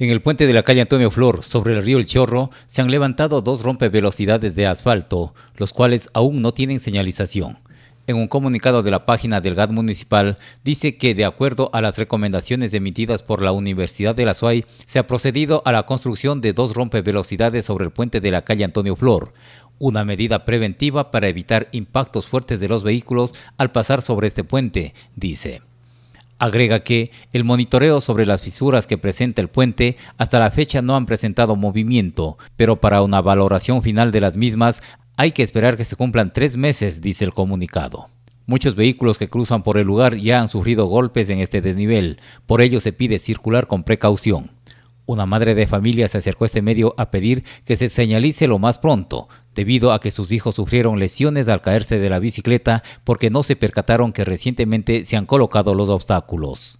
En el puente de la calle Antonio Flor, sobre el río El Chorro, se han levantado dos rompevelocidades de asfalto, los cuales aún no tienen señalización. En un comunicado de la página del GAD municipal, dice que de acuerdo a las recomendaciones emitidas por la Universidad de la SUAY, se ha procedido a la construcción de dos rompevelocidades sobre el puente de la calle Antonio Flor, una medida preventiva para evitar impactos fuertes de los vehículos al pasar sobre este puente, dice. Agrega que el monitoreo sobre las fisuras que presenta el puente hasta la fecha no han presentado movimiento, pero para una valoración final de las mismas hay que esperar que se cumplan tres meses, dice el comunicado. Muchos vehículos que cruzan por el lugar ya han sufrido golpes en este desnivel, por ello se pide circular con precaución. Una madre de familia se acercó a este medio a pedir que se señalice lo más pronto, debido a que sus hijos sufrieron lesiones al caerse de la bicicleta porque no se percataron que recientemente se han colocado los obstáculos.